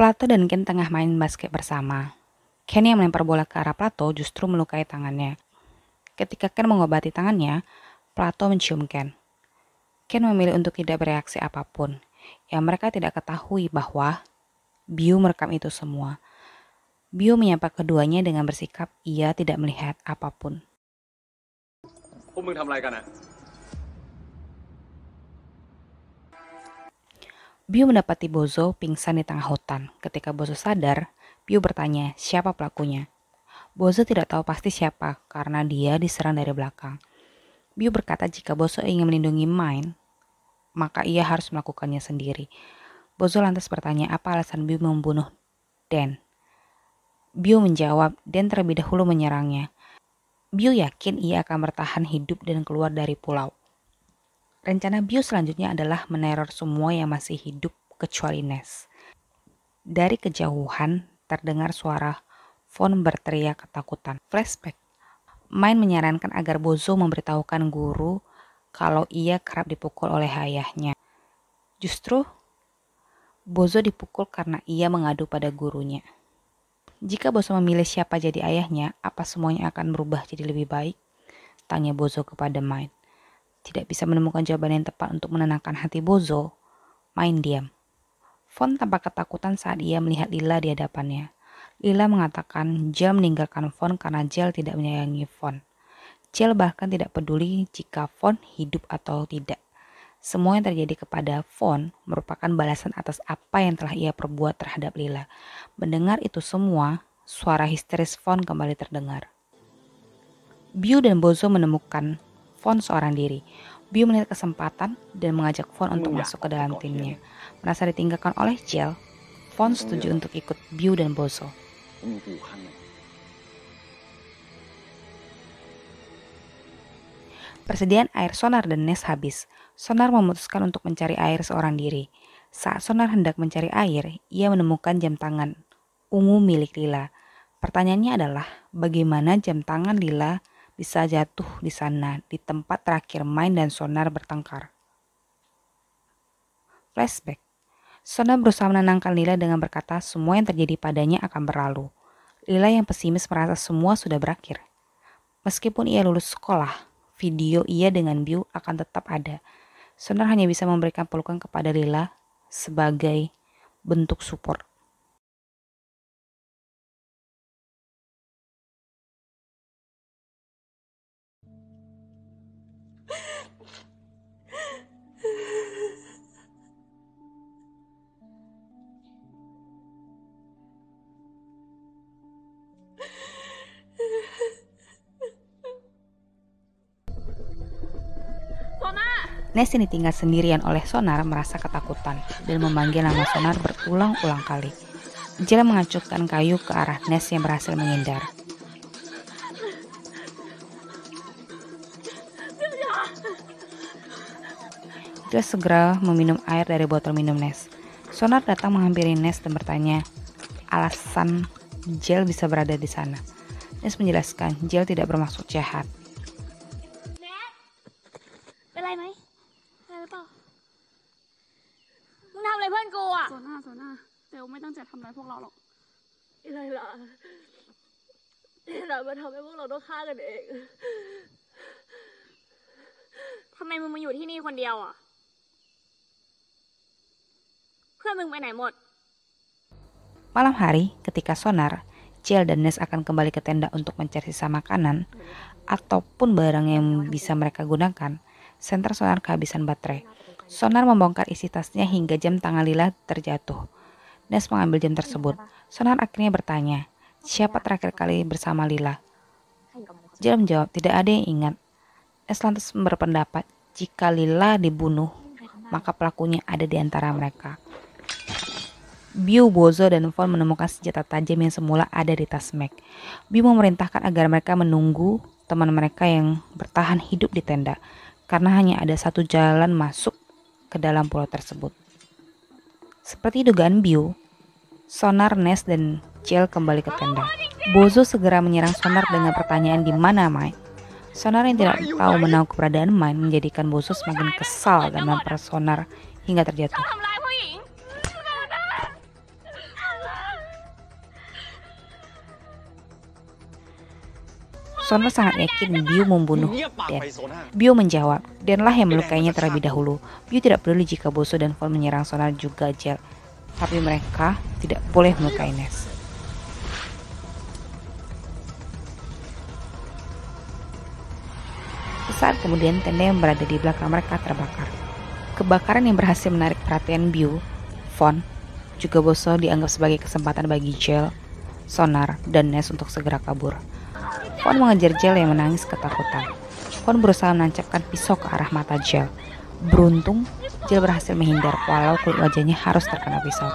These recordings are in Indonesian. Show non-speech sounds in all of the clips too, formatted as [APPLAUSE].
Plato dan Ken tengah main basket bersama. Ken yang melempar bola ke arah Plato justru melukai tangannya. Ketika Ken mengobati tangannya, Plato mencium Ken. Ken memilih untuk tidak bereaksi apapun. Yang mereka tidak ketahui bahwa Biu merekam itu semua. Biu menyapa keduanya dengan bersikap ia tidak melihat apapun. Biu mendapati Bozo pingsan di tengah hutan. Ketika Bozo sadar, Biu bertanya siapa pelakunya. Bozo tidak tahu pasti siapa karena dia diserang dari belakang. Biu berkata jika Bozo ingin melindungi Main, maka ia harus melakukannya sendiri. Bozo lantas bertanya apa alasan Biu membunuh Dan. Biu menjawab, Den terlebih dahulu menyerangnya. Biu yakin ia akan bertahan hidup dan keluar dari pulau. Rencana Bius selanjutnya adalah meneror semua yang masih hidup kecuali Nes. Dari kejauhan terdengar suara Von berteriak ketakutan. Flashback. Main menyarankan agar Bozo memberitahukan guru kalau ia kerap dipukul oleh ayahnya. Justru Bozo dipukul karena ia mengadu pada gurunya. Jika Bozo memilih siapa jadi ayahnya, apa semuanya akan berubah jadi lebih baik? Tanya Bozo kepada Main tidak bisa menemukan jawaban yang tepat untuk menenangkan hati Bozo, main diam. Von tampak ketakutan saat ia melihat Lila di hadapannya. Lila mengatakan Jel meninggalkan Von karena Jel tidak menyayangi Von. Jel bahkan tidak peduli jika Von hidup atau tidak. Semua yang terjadi kepada Von merupakan balasan atas apa yang telah ia perbuat terhadap Lila. Mendengar itu semua, suara histeris Von kembali terdengar. Biu dan Bozo menemukan Von seorang diri. Biu melihat kesempatan dan mengajak Von untuk iya, masuk ke dalam timnya. Iya. Merasa ditinggalkan oleh Jel, Von iya. setuju untuk ikut Biu dan Boso. Persediaan air sonar dan Nes habis. Sonar memutuskan untuk mencari air seorang diri. Saat sonar hendak mencari air, ia menemukan jam tangan ungu milik Lila. Pertanyaannya adalah, bagaimana jam tangan Lila bisa jatuh di sana, di tempat terakhir main dan Sonar bertengkar. Flashback. Sonar berusaha menenangkan Lila dengan berkata semua yang terjadi padanya akan berlalu. Lila yang pesimis merasa semua sudah berakhir. Meskipun ia lulus sekolah, video ia dengan Biu akan tetap ada. Sonar hanya bisa memberikan pelukan kepada Lila sebagai bentuk support. Nes ini ditinggal sendirian oleh Sonar merasa ketakutan dan memanggil nama Sonar berulang-ulang kali. Jill mengacungkan kayu ke arah Nes yang berhasil menghindar. Jill segera meminum air dari botol minum Nes. Sonar datang menghampiri Nes dan bertanya alasan Jill bisa berada di sana. Nes menjelaskan Jill tidak bermaksud jahat. ทำให้พวกเราต้องฆ่ากันเองทำไมมึงมาอยู่ที่นี่คนเดียวอ่ะเพื่อนมึงไปไหนหมด Malam hari, ketika sonar, Jill dan Nes akan kembali ke tenda untuk mencari sisa makanan ataupun barang yang bisa mereka gunakan. Senter sonar kehabisan baterai. Sonar membongkar isi tasnya hingga jam tangan Lila terjatuh. Nes mengambil jam tersebut. Sonar akhirnya bertanya, siapa terakhir kali bersama Lila? Jira menjawab, tidak ada yang ingat. Es lantas berpendapat, jika Lila dibunuh, maka pelakunya ada di antara mereka. Biu, Bozo, dan Von menemukan senjata tajam yang semula ada di tas Mac. Biu memerintahkan agar mereka menunggu teman mereka yang bertahan hidup di tenda, karena hanya ada satu jalan masuk ke dalam pulau tersebut. Seperti dugaan Biu, Sonar, Nes, dan Ciel kembali ke tenda. Bozo segera menyerang Sonar dengan pertanyaan di mana Mai. Sonar yang tidak tahu menahu keberadaan Mai menjadikan Bozo semakin kesal dan memper Sonar hingga terjatuh. Sonar sangat yakin Biu membunuh Dan. Biu menjawab, Denlah yang melukainya terlebih dahulu. Biu tidak peduli jika Boso dan Fon menyerang Sonar juga Jel. Tapi mereka tidak boleh melukai Ness. Saat kemudian tenda yang berada di belakang mereka terbakar. Kebakaran yang berhasil menarik perhatian Biu, Fon, juga Boso dianggap sebagai kesempatan bagi Jel, Sonar, dan Nes untuk segera kabur. Fon mengejar Jel yang menangis ketakutan. Fon berusaha menancapkan pisau ke arah mata Jel. Beruntung, Jel berhasil menghindar walau kulit wajahnya harus terkena pisau.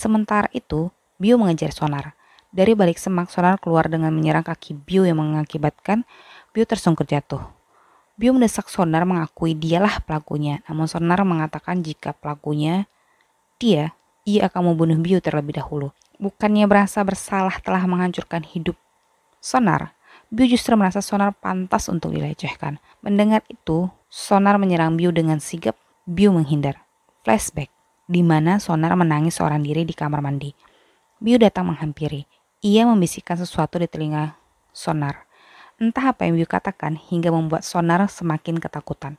Sementara itu, Bio mengejar sonar. Dari balik semak, sonar keluar dengan menyerang kaki Bio yang mengakibatkan Bio tersungkur jatuh. Bio mendesak sonar mengakui dialah pelakunya, namun sonar mengatakan jika pelakunya dia, ia akan membunuh Bio terlebih dahulu. Bukannya berasa bersalah telah menghancurkan hidup sonar, Bio justru merasa Sonar pantas untuk dilecehkan. Mendengar itu, Sonar menyerang Bio dengan sigap, Bio menghindar. Flashback di mana Sonar menangis seorang diri di kamar mandi. Biu datang menghampiri. Ia membisikkan sesuatu di telinga Sonar. Entah apa yang Biu katakan hingga membuat Sonar semakin ketakutan.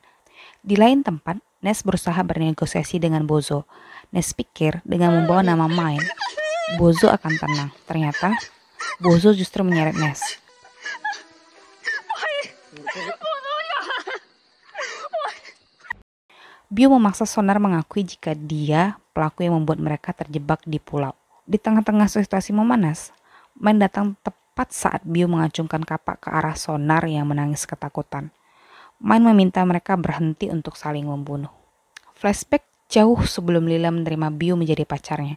Di lain tempat, Nes berusaha bernegosiasi dengan Bozo. Nes pikir dengan membawa nama main, Bozo akan tenang. Ternyata, Bozo justru menyeret Nes. Bio memaksa Sonar mengakui jika dia pelaku yang membuat mereka terjebak di pulau. Di tengah-tengah situasi memanas, Main datang tepat saat Bio mengacungkan kapak ke arah Sonar yang menangis ketakutan. Main meminta mereka berhenti untuk saling membunuh. Flashback jauh sebelum Lila menerima Bio menjadi pacarnya.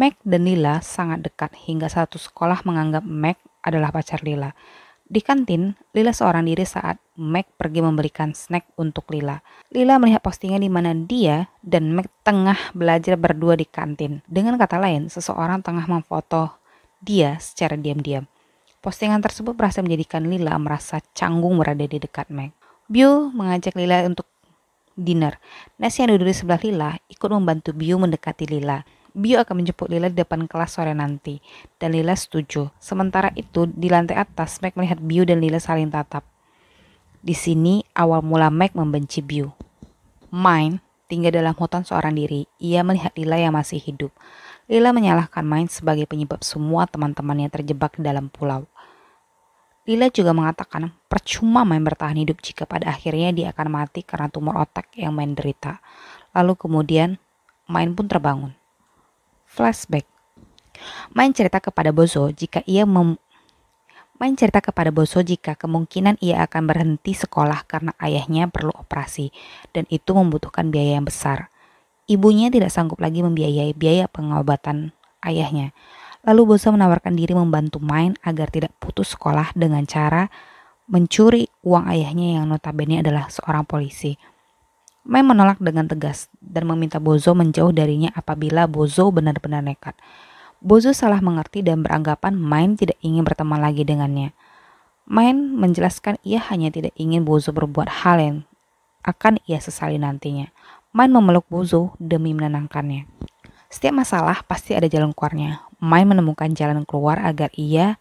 Mac dan Lila sangat dekat hingga satu sekolah menganggap Mac adalah pacar Lila. Di kantin, Lila seorang diri saat Mac pergi membelikan snack untuk Lila. Lila melihat postingan di mana dia dan Mac tengah belajar berdua di kantin. Dengan kata lain, seseorang tengah memfoto dia secara diam-diam. Postingan tersebut berhasil menjadikan Lila merasa canggung berada di dekat Mac. Biu mengajak Lila untuk dinner. Nasi yang duduk di sebelah Lila ikut membantu Biu mendekati Lila. Bio akan menjemput Lila di depan kelas sore nanti, dan Lila setuju. Sementara itu, di lantai atas, Mac melihat Bio dan Lila saling tatap. Di sini, awal mula Mac membenci Bio. Mine tinggal dalam hutan seorang diri. Ia melihat Lila yang masih hidup. Lila menyalahkan Mine sebagai penyebab semua teman-temannya terjebak dalam pulau. Lila juga mengatakan percuma main bertahan hidup jika pada akhirnya dia akan mati karena tumor otak yang main derita. Lalu kemudian main pun terbangun flashback. Main cerita kepada Bozo jika ia mem Main cerita kepada Boso jika kemungkinan ia akan berhenti sekolah karena ayahnya perlu operasi dan itu membutuhkan biaya yang besar. Ibunya tidak sanggup lagi membiayai biaya pengobatan ayahnya. Lalu Boso menawarkan diri membantu main agar tidak putus sekolah dengan cara mencuri uang ayahnya yang notabene adalah seorang polisi. Mei menolak dengan tegas dan meminta Bozo menjauh darinya apabila Bozo benar-benar nekat. Bozo salah mengerti dan beranggapan Main tidak ingin berteman lagi dengannya. Main menjelaskan ia hanya tidak ingin Bozo berbuat hal yang akan ia sesali nantinya. Main memeluk Bozo demi menenangkannya. Setiap masalah pasti ada jalan keluarnya. Main menemukan jalan keluar agar ia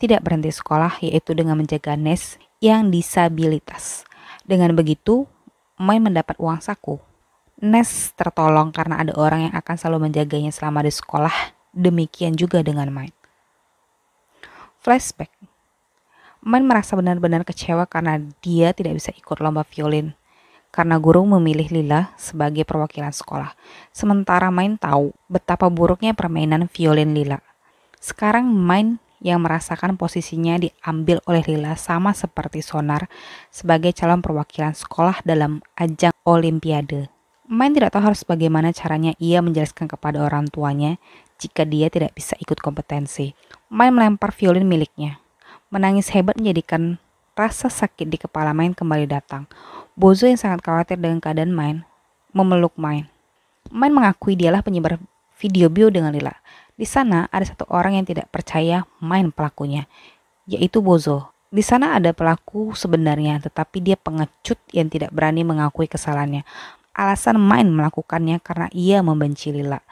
tidak berhenti sekolah yaitu dengan menjaga Nes yang disabilitas. Dengan begitu, Mei mendapat uang saku. Nes tertolong karena ada orang yang akan selalu menjaganya selama di sekolah. Demikian juga dengan Mike. Flashback. Mike merasa benar-benar kecewa karena dia tidak bisa ikut lomba violin. Karena guru memilih Lila sebagai perwakilan sekolah. Sementara Main tahu betapa buruknya permainan violin Lila. Sekarang Main yang merasakan posisinya diambil oleh Lila sama seperti Sonar sebagai calon perwakilan sekolah dalam ajang Olimpiade. Main tidak tahu harus bagaimana caranya ia menjelaskan kepada orang tuanya jika dia tidak bisa ikut kompetensi. Main melempar violin miliknya. Menangis hebat menjadikan rasa sakit di kepala Main kembali datang. Bozo yang sangat khawatir dengan keadaan Main memeluk Main. Main mengakui dialah penyebar video bio dengan Lila. Di sana ada satu orang yang tidak percaya main pelakunya, yaitu Bozo. Di sana ada pelaku sebenarnya, tetapi dia pengecut yang tidak berani mengakui kesalahannya. Alasan main melakukannya karena ia membenci Lila.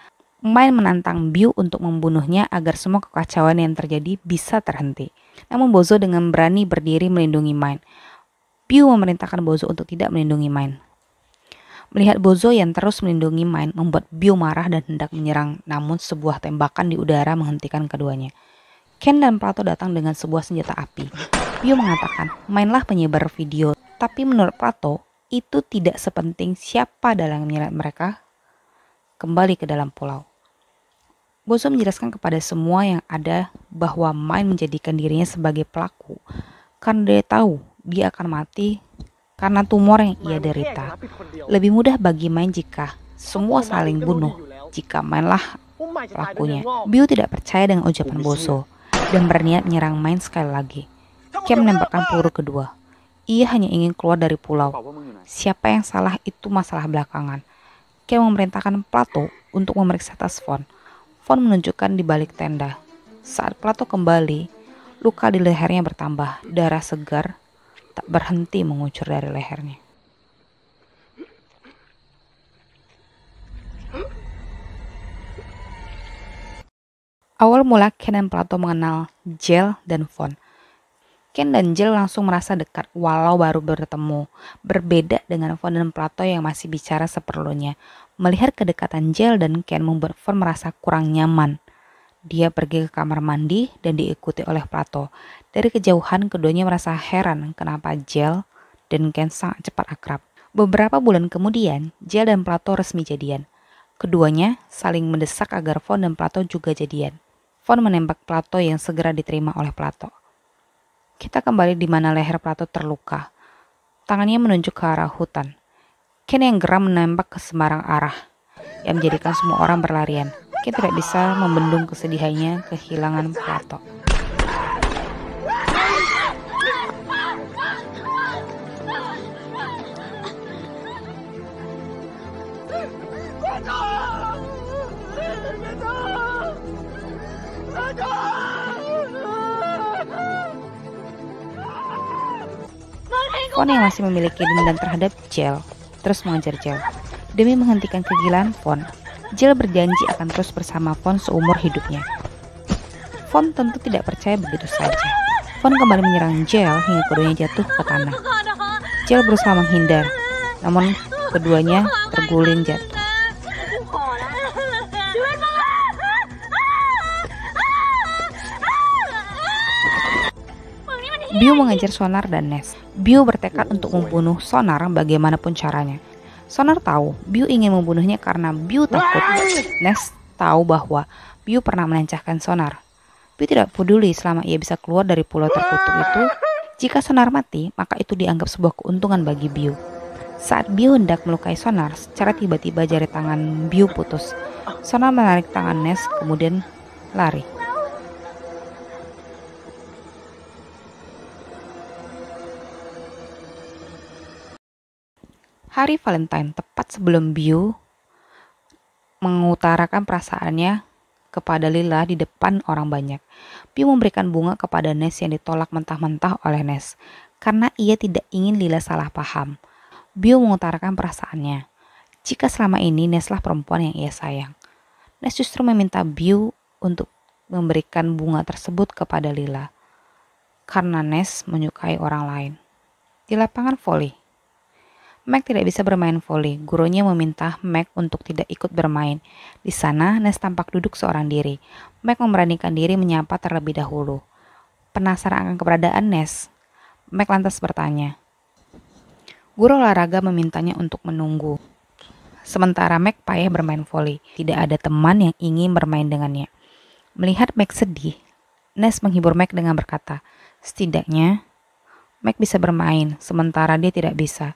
Main menantang Biu untuk membunuhnya agar semua kekacauan yang terjadi bisa terhenti. Namun Bozo dengan berani berdiri melindungi Main. Piu memerintahkan Bozo untuk tidak melindungi Main. Melihat Bozo yang terus melindungi Main membuat Bio marah dan hendak menyerang, namun sebuah tembakan di udara menghentikan keduanya. Ken dan Prato datang dengan sebuah senjata api. Bio mengatakan, mainlah penyebar video, tapi menurut Prato, itu tidak sepenting siapa dalam menyerang mereka kembali ke dalam pulau. Bozo menjelaskan kepada semua yang ada bahwa Main menjadikan dirinya sebagai pelaku karena dia tahu dia akan mati karena tumor yang ia derita. Lebih mudah bagi main jika semua saling bunuh, jika mainlah lakunya. Bio tidak percaya dengan ucapan Boso dan berniat menyerang main sekali lagi. Kim menembakkan peluru kedua. Ia hanya ingin keluar dari pulau. Siapa yang salah itu masalah belakangan. Kim memerintahkan Plato untuk memeriksa tas Von. Von menunjukkan di balik tenda. Saat Plato kembali, luka di lehernya bertambah, darah segar tak berhenti mengucur dari lehernya. Awal mula Ken dan Plato mengenal Jel dan Von. Ken dan Jel langsung merasa dekat walau baru bertemu. Berbeda dengan Von dan Plato yang masih bicara seperlunya. Melihat kedekatan Jel dan Ken membuat Von merasa kurang nyaman. Dia pergi ke kamar mandi dan diikuti oleh Plato. Dari kejauhan, keduanya merasa heran kenapa Jel dan Ken sangat cepat akrab. Beberapa bulan kemudian, Jel dan Plato resmi jadian. Keduanya saling mendesak agar Von dan Plato juga jadian. Von menembak Plato yang segera diterima oleh Plato. Kita kembali di mana leher Plato terluka. Tangannya menunjuk ke arah hutan. Ken yang geram menembak ke sembarang arah yang menjadikan semua orang berlarian. Ken tidak bisa membendung kesedihannya kehilangan Plato. Fon yang masih memiliki dendam terhadap Jel terus mengejar Jel. Demi menghentikan kegilaan Fon, Jel berjanji akan terus bersama Fon seumur hidupnya. Fon tentu tidak percaya begitu saja. Fon kembali menyerang Jel hingga keduanya jatuh ke tanah. Jel berusaha menghindar, namun keduanya terguling jatuh. Bio mengejar Sonar dan Nes. Bio bertekad untuk membunuh Sonar bagaimanapun caranya. Sonar tahu Bio ingin membunuhnya karena Bio takut. Nes tahu bahwa Bio pernah menancahkan Sonar. Bio tidak peduli selama ia bisa keluar dari pulau terkutuk itu. Jika Sonar mati, maka itu dianggap sebuah keuntungan bagi Bio. Saat Bio hendak melukai Sonar, secara tiba-tiba jari tangan Bio putus. Sonar menarik tangan Nes, kemudian lari. hari Valentine tepat sebelum Biu mengutarakan perasaannya kepada Lila di depan orang banyak. Biu memberikan bunga kepada Nes yang ditolak mentah-mentah oleh Nes karena ia tidak ingin Lila salah paham. Biu mengutarakan perasaannya. Jika selama ini Neslah perempuan yang ia sayang. Nes justru meminta Biu untuk memberikan bunga tersebut kepada Lila karena Nes menyukai orang lain. Di lapangan voli, Mac tidak bisa bermain voli. Gurunya meminta Mac untuk tidak ikut bermain. Di sana, Nes tampak duduk seorang diri. Mac memberanikan diri menyapa terlebih dahulu. Penasaran akan keberadaan Nes, Mac lantas bertanya. Guru olahraga memintanya untuk menunggu. Sementara Mac payah bermain voli, tidak ada teman yang ingin bermain dengannya. Melihat Mac sedih, Nes menghibur Mac dengan berkata, "Setidaknya Mac bisa bermain, sementara dia tidak bisa."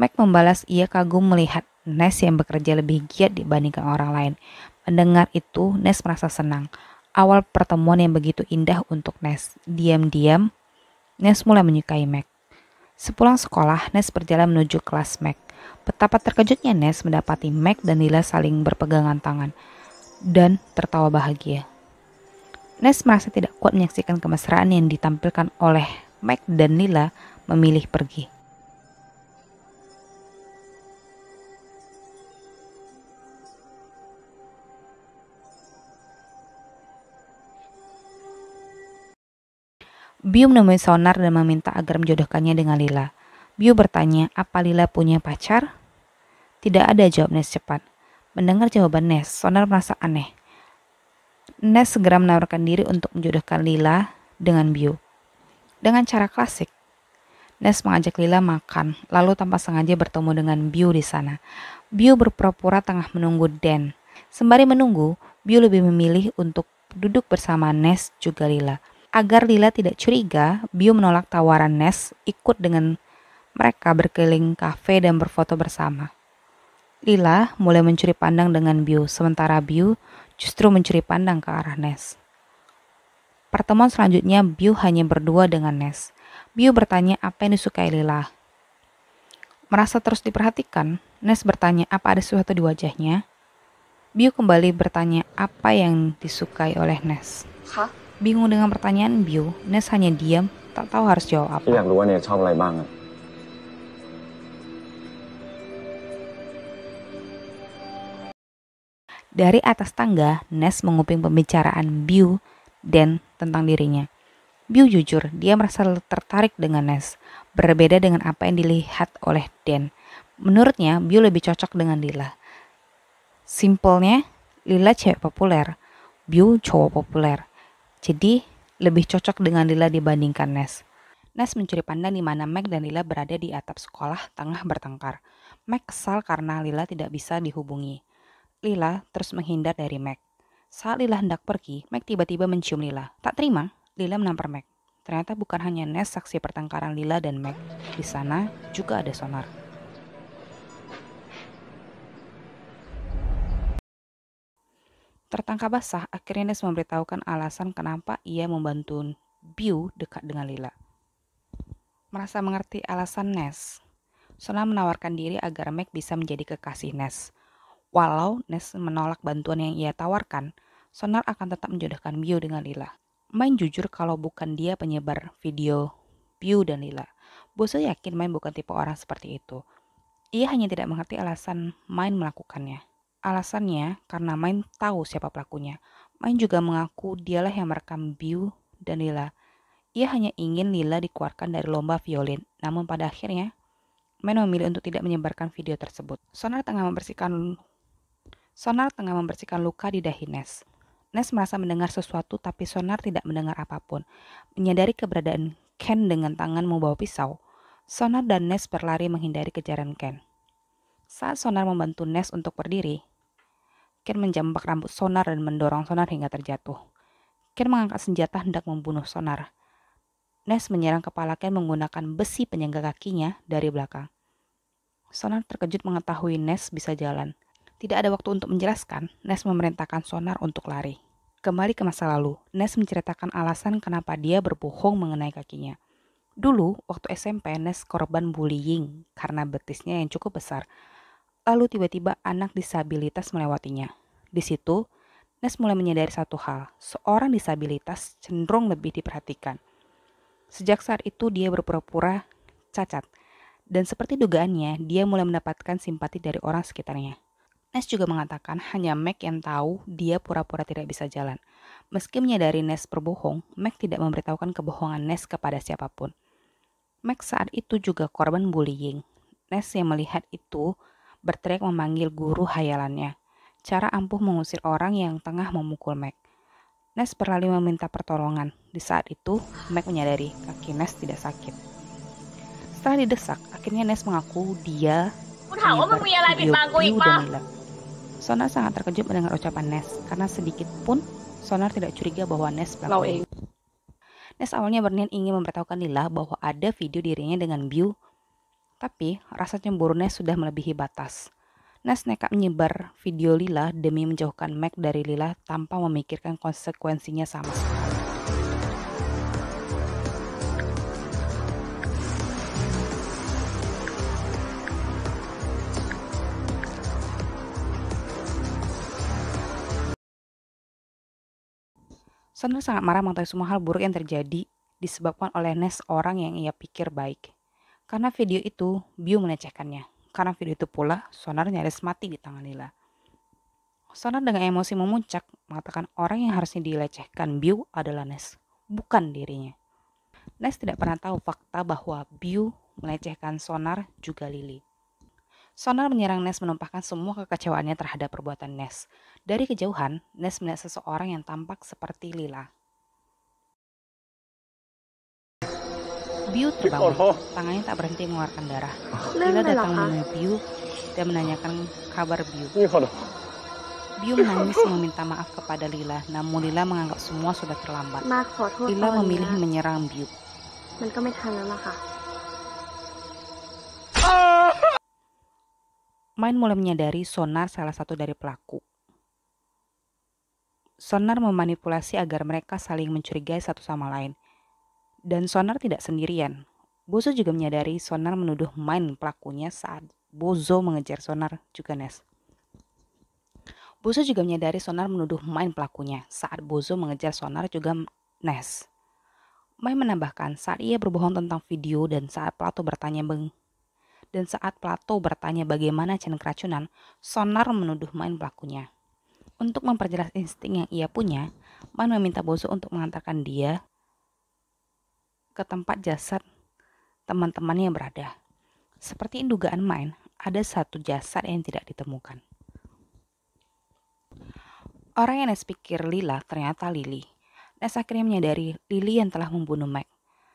Mac membalas ia kagum melihat Nes yang bekerja lebih giat dibandingkan orang lain. Mendengar itu, Nes merasa senang. Awal pertemuan yang begitu indah untuk Nes. Diam-diam, Nes mulai menyukai Mac. Sepulang sekolah, Nes berjalan menuju kelas Mac. Betapa terkejutnya Nes mendapati Mac dan Lila saling berpegangan tangan dan tertawa bahagia. Nes merasa tidak kuat menyaksikan kemesraan yang ditampilkan oleh Mac dan Lila memilih pergi. Biu menemui Sonar dan meminta agar menjodohkannya dengan Lila. Biu bertanya, apa Lila punya pacar? Tidak ada jawab Nes cepat. Mendengar jawaban Nes, Sonar merasa aneh. Nes segera menawarkan diri untuk menjodohkan Lila dengan Biu. Dengan cara klasik, Nes mengajak Lila makan, lalu tanpa sengaja bertemu dengan Biu di sana. Biu berpura-pura tengah menunggu Dan. Sembari menunggu, Biu lebih memilih untuk duduk bersama Nes juga Lila. Agar Lila tidak curiga, Bio menolak tawaran Nes ikut dengan mereka berkeliling kafe dan berfoto bersama. Lila mulai mencuri pandang dengan Bio, sementara Bio justru mencuri pandang ke arah Nes. Pertemuan selanjutnya Bio hanya berdua dengan Nes. Bio bertanya apa yang disukai Lila. Merasa terus diperhatikan, Nes bertanya apa ada sesuatu di wajahnya. Bio kembali bertanya apa yang disukai oleh Nes. Hah? Bingung dengan pertanyaan Bio, Nes hanya diam, tak tahu harus jawab apa. Dari atas tangga, Nes menguping pembicaraan Biu dan tentang dirinya. Biu jujur, dia merasa tertarik dengan Nes, berbeda dengan apa yang dilihat oleh Dan. Menurutnya, Biu lebih cocok dengan Lila. Simpelnya, Lila cewek populer, Biu cowok populer. Jadi, lebih cocok dengan Lila dibandingkan Nes. Nes mencuri pandang di mana Mac dan Lila berada di atap sekolah tengah bertengkar. Mac kesal karena Lila tidak bisa dihubungi. Lila terus menghindar dari Mac. Saat Lila hendak pergi, Mac tiba-tiba mencium Lila. Tak terima, Lila menampar Mac. Ternyata bukan hanya Nes saksi pertengkaran Lila dan Mac. Di sana juga ada sonar. Tertangkap basah, akhirnya Nes memberitahukan alasan kenapa ia membantu Biu dekat dengan Lila. Merasa mengerti alasan Nes, Sona menawarkan diri agar Meg bisa menjadi kekasih Nes. Walau Nes menolak bantuan yang ia tawarkan, Sonar akan tetap menjodohkan Biu dengan Lila. Main jujur kalau bukan dia penyebar video Biu dan Lila. Bosa yakin Main bukan tipe orang seperti itu. Ia hanya tidak mengerti alasan Main melakukannya. Alasannya karena Main tahu siapa pelakunya. Main juga mengaku dialah yang merekam Biu dan Lila. Ia hanya ingin Lila dikeluarkan dari lomba violin, namun pada akhirnya Main memilih untuk tidak menyebarkan video tersebut. Sonar tengah membersihkan Sonar tengah membersihkan luka di dahi Nes. Nes merasa mendengar sesuatu tapi Sonar tidak mendengar apapun. Menyadari keberadaan Ken dengan tangan membawa pisau, Sonar dan Nes berlari menghindari kejaran Ken. Saat Sonar membantu Nes untuk berdiri, Ken menjambak rambut Sonar dan mendorong Sonar hingga terjatuh. Ken mengangkat senjata hendak membunuh Sonar. Nes menyerang kepala Ken menggunakan besi penyangga kakinya dari belakang. Sonar terkejut mengetahui Nes bisa jalan. Tidak ada waktu untuk menjelaskan, Nes memerintahkan Sonar untuk lari. Kembali ke masa lalu, Nes menceritakan alasan kenapa dia berbohong mengenai kakinya. Dulu, waktu SMP, Nes korban bullying karena betisnya yang cukup besar lalu tiba-tiba anak disabilitas melewatinya. Di situ, Nes mulai menyadari satu hal, seorang disabilitas cenderung lebih diperhatikan. Sejak saat itu dia berpura-pura cacat, dan seperti dugaannya, dia mulai mendapatkan simpati dari orang sekitarnya. Nes juga mengatakan hanya Mac yang tahu dia pura-pura tidak bisa jalan. Meski menyadari Nes berbohong, Mac tidak memberitahukan kebohongan Nes kepada siapapun. Mac saat itu juga korban bullying. Nes yang melihat itu berteriak memanggil guru hayalannya. Cara ampuh mengusir orang yang tengah memukul Mac. Nes berlari meminta pertolongan. Di saat itu, Mac menyadari kaki Nes tidak sakit. Setelah didesak, akhirnya Nes mengaku dia menyebar video dan Sonar sangat terkejut mendengar ucapan Nes, karena sedikit pun Sonar tidak curiga bahwa Nes pelakunya. Nes awalnya berniat ingin memberitahukan Lila bahwa ada video dirinya dengan Biu tapi rasa cemburunya sudah melebihi batas. Nes nekat menyebar video Lila demi menjauhkan Mac dari Lila tanpa memikirkan konsekuensinya sama sekali. Sandra sangat marah mengenai semua hal buruk yang terjadi disebabkan oleh Nes orang yang ia pikir baik. Karena video itu, Biu melecehkannya. Karena video itu pula, Sonar nyaris mati di tangan Lila. Sonar dengan emosi memuncak mengatakan orang yang harusnya dilecehkan Biu adalah Nes, bukan dirinya. Nes tidak pernah tahu fakta bahwa Biu melecehkan Sonar juga Lili. Sonar menyerang Nes menumpahkan semua kekecewaannya terhadap perbuatan Nes. Dari kejauhan, Nes melihat seseorang yang tampak seperti Lila. Biu terbangun, tangannya tak berhenti mengeluarkan darah. Lila nah, nah, datang nah. menemui Biu dan menanyakan kabar Biu. Biu menangis meminta maaf kepada Lila, namun Lila menganggap semua sudah terlambat. Lila memilih menyerang Biu. Main mulai menyadari Sonar salah satu dari pelaku. Sonar memanipulasi agar mereka saling mencurigai satu sama lain. Dan Sonar tidak sendirian. Bozo juga menyadari Sonar menuduh main pelakunya saat Bozo mengejar Sonar juga Nes. Bozo juga menyadari Sonar menuduh main pelakunya saat Bozo mengejar Sonar juga Nes. Mai menambahkan saat ia berbohong tentang video dan saat Plato bertanya beng dan saat Plato bertanya bagaimana Chen keracunan, Sonar menuduh main pelakunya. Untuk memperjelas insting yang ia punya, Man meminta Bozo untuk mengantarkan dia ke tempat jasad teman-temannya berada. Seperti dugaan main, ada satu jasad yang tidak ditemukan. Orang yang Nes pikir Lila ternyata Lili. Nes akhirnya menyadari Lili yang telah membunuh Mac.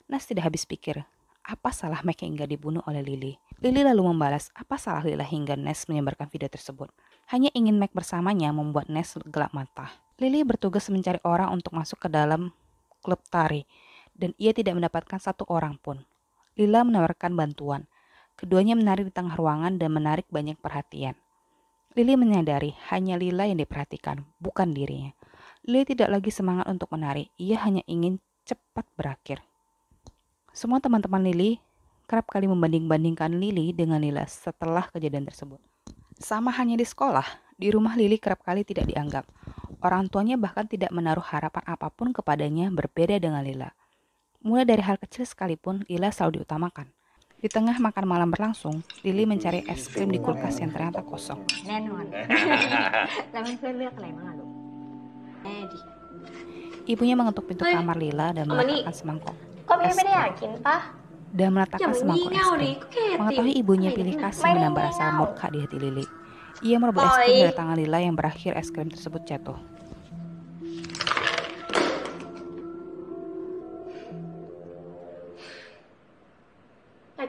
Nes tidak habis pikir, apa salah Mac yang hingga dibunuh oleh Lili. Lili lalu membalas, apa salah Lila hingga Nes menyebarkan video tersebut? Hanya ingin Mac bersamanya membuat Nes gelap mata. Lili bertugas mencari orang untuk masuk ke dalam klub tari dan ia tidak mendapatkan satu orang pun. Lila menawarkan bantuan. Keduanya menari di tengah ruangan dan menarik banyak perhatian. Lili menyadari hanya Lila yang diperhatikan, bukan dirinya. Lili tidak lagi semangat untuk menari, ia hanya ingin cepat berakhir. Semua teman-teman Lili kerap kali membanding-bandingkan Lili dengan Lila setelah kejadian tersebut. Sama hanya di sekolah, di rumah Lili kerap kali tidak dianggap. Orang tuanya bahkan tidak menaruh harapan apapun kepadanya berbeda dengan Lila. Mulai dari hal kecil sekalipun, Lila selalu diutamakan. Di tengah makan malam berlangsung, Lili mencari es krim di kulkas yang ternyata kosong. [LAUGHS] Ibunya mengetuk pintu kamar Lila dan meletakkan semangkuk Es krim. Dan meletakkan semangkuk es krim. Mengetahui ibunya pilih kasih menambah rasa murka di hati Lili. Ia merebut es krim dari tangan Lila yang berakhir es krim tersebut jatuh.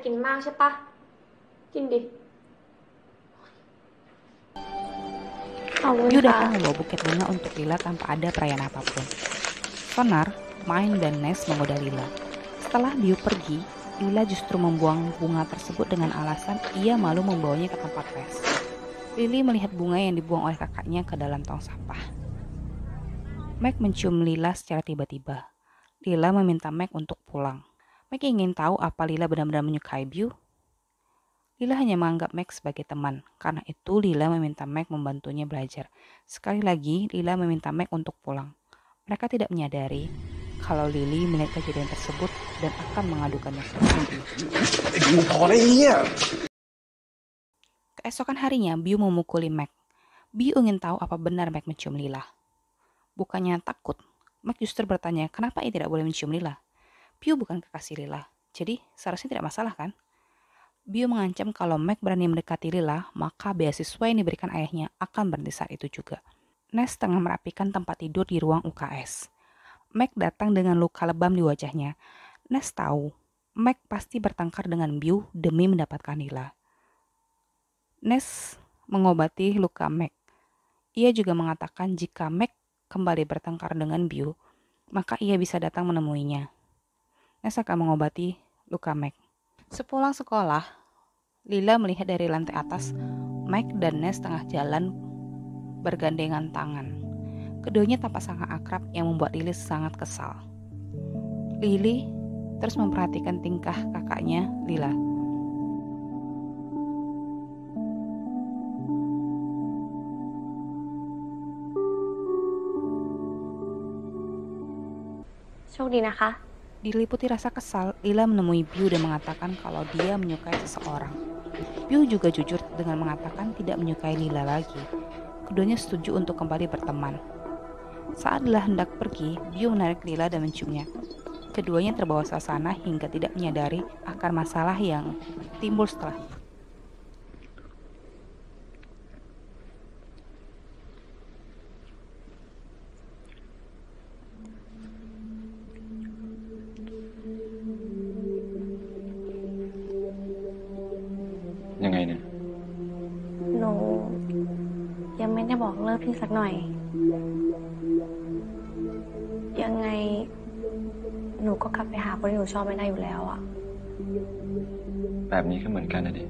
กินมากใช่ปะกินดิ Halo, datang bunga untuk Lila tanpa ada perayaan apapun. Sonar, Main, dan Nes menggoda Lila. Setelah Biu pergi, Lila justru membuang bunga tersebut dengan alasan ia malu membawanya ke tempat les. Lili melihat bunga yang dibuang oleh kakaknya ke dalam tong sampah. Mac mencium Lila secara tiba-tiba. Lila meminta Mac untuk pulang. Meg ingin tahu apa Lila benar-benar menyukai Biu. Lila hanya menganggap Meg sebagai teman. Karena itu Lila meminta Meg membantunya belajar. Sekali lagi, Lila meminta Meg untuk pulang. Mereka tidak menyadari kalau Lily melihat kejadian tersebut dan akan mengadukannya sendiri. Keesokan harinya, Biu memukuli Meg. Biu ingin tahu apa benar Meg mencium Lila. Bukannya takut, Meg justru bertanya kenapa ia tidak boleh mencium Lila. Bio bukan kekasih Lila, jadi seharusnya tidak masalah kan? Bio mengancam kalau Mac berani mendekati Lila, maka beasiswa yang diberikan ayahnya akan berhenti saat itu juga. Nes tengah merapikan tempat tidur di ruang UKS. Mac datang dengan luka lebam di wajahnya. Nes tahu, Mac pasti bertengkar dengan Bio demi mendapatkan Lila. Nes mengobati luka Mac. Ia juga mengatakan jika Mac kembali bertengkar dengan Bio, maka ia bisa datang menemuinya. Nesak akan mengobati luka Mac. Sepulang sekolah, Lila melihat dari lantai atas Mac dan Nes tengah jalan bergandengan tangan. Keduanya tampak sangat akrab yang membuat Lili sangat kesal. Lili terus memperhatikan tingkah kakaknya, Lila. Lila. โชคดีนะคะ Diliputi rasa kesal, Lila menemui Biu dan mengatakan kalau dia menyukai seseorang. Biu juga jujur dengan mengatakan tidak menyukai Lila lagi. Keduanya setuju untuk kembali berteman. Saat Lila hendak pergi, Biu menarik Lila dan menciumnya. Keduanya terbawa suasana hingga tidak menyadari akan masalah yang timbul setelah จะบอกเลิกพี่สักหน่อย ยังไง หนูก็กลับไปหาคนที่หนูชอบไม่ได้อยู่แล้วอะแบบนี้ก็เหมือนกันนะดิ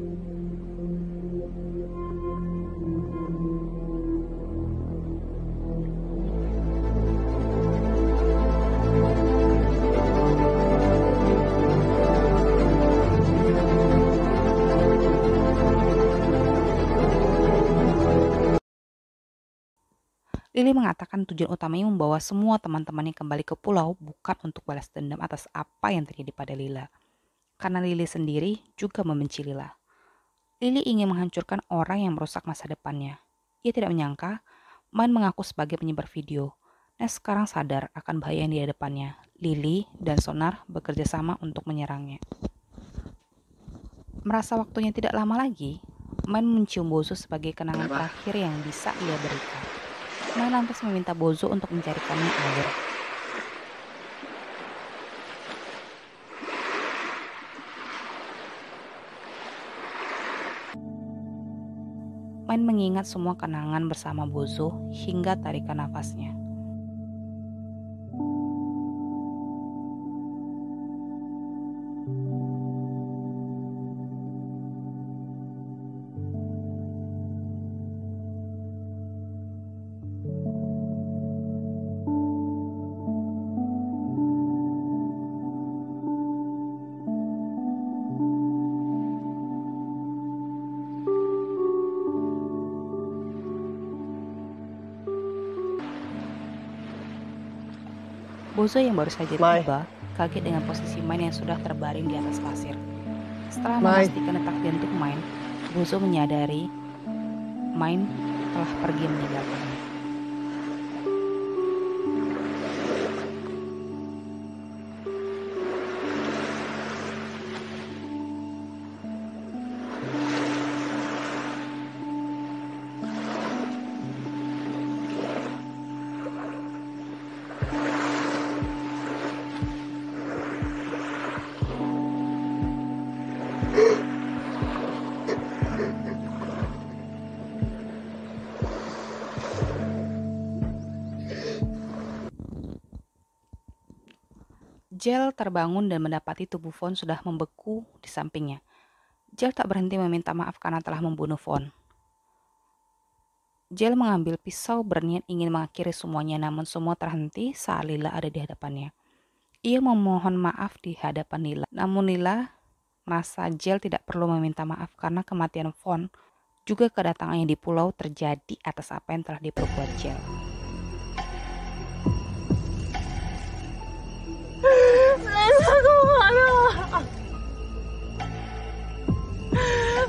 Lily mengatakan tujuan utamanya membawa semua teman-temannya kembali ke pulau bukan untuk balas dendam atas apa yang terjadi pada Lila. Karena Lily sendiri juga membenci Lila. Lily ingin menghancurkan orang yang merusak masa depannya. Ia tidak menyangka Man mengaku sebagai penyebar video. Nes nah, sekarang sadar akan bahaya yang di depannya. Lily dan Sonar bekerja sama untuk menyerangnya. Merasa waktunya tidak lama lagi, Man mencium Bosu sebagai kenangan terakhir yang bisa ia berikan. Fatma lantas meminta Bozo untuk mencarikannya air. Main mengingat semua kenangan bersama Bozo hingga tarikan nafasnya. Fauze yang baru saja tiba kaget dengan posisi main yang sudah terbaring di atas pasir. Setelah memastikan letak jantung main, musuh menyadari main telah pergi meninggalkan. terbangun dan mendapati tubuh Von sudah membeku di sampingnya. Jel tak berhenti meminta maaf karena telah membunuh Von. Jel mengambil pisau berniat ingin mengakhiri semuanya namun semua terhenti saat Lila ada di hadapannya. Ia memohon maaf di hadapan Lila. Namun Lila merasa Jel tidak perlu meminta maaf karena kematian Von juga kedatangannya di pulau terjadi atas apa yang telah diperbuat Jel.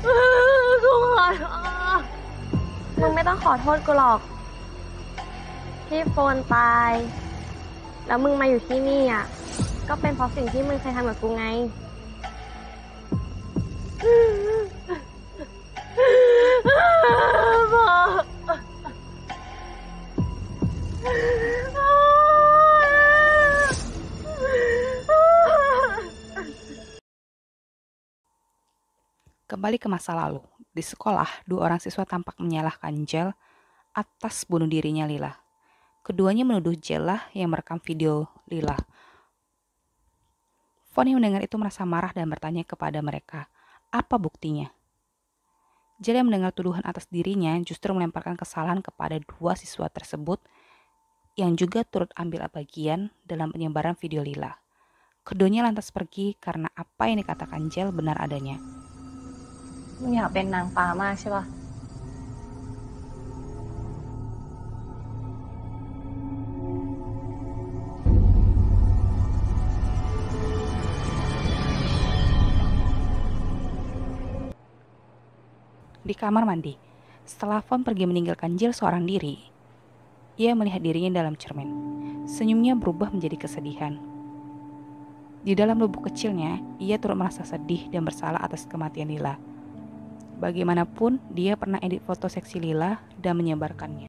กูขอโทษมึงไม่ต้องขอโทษกูหรอก ที่โฟนตาย แล้วมึงมาอยู่ที่นี่อ่ะก็เป็นเพราะสิ่งที่มึงเคยทำกับกูไงพ่อ Kembali ke masa lalu, di sekolah, dua orang siswa tampak menyalahkan Jel atas bunuh dirinya Lila. Keduanya menuduh Jella yang merekam video Lila. Fon mendengar itu merasa marah dan bertanya kepada mereka, apa buktinya? Jel yang mendengar tuduhan atas dirinya justru melemparkan kesalahan kepada dua siswa tersebut yang juga turut ambil bagian dalam penyebaran video Lila. Keduanya lantas pergi karena apa yang dikatakan Jel benar adanya. มึงอยากเป็นนางฟ้ามากใช่ปะ di kamar mandi. Setelah Fon pergi meninggalkan Jill seorang diri, ia melihat dirinya dalam cermin. Senyumnya berubah menjadi kesedihan. Di dalam lubuk kecilnya, ia turut merasa sedih dan bersalah atas kematian Lila. Bagaimanapun, dia pernah edit foto seksi Lila dan menyebarkannya.